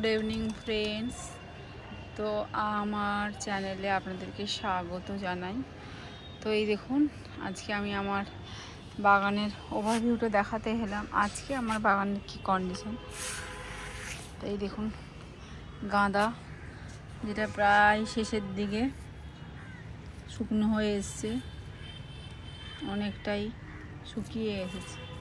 good evening friends তো আমার চ্যানেলে আপনাদেরকে স্বাগত জানাই তো এই দেখুন আজকে আমি আমার বাগানের ওভারভিউটা দেখাতে এলাম আজকে আমার বাগানের কি কন্ডিশন তো এই দেখুন গাঁদা যেটা প্রায় শেষের দিকে শুকনো হয়ে এসছে অনেকটাই শুকিয়ে এসেছে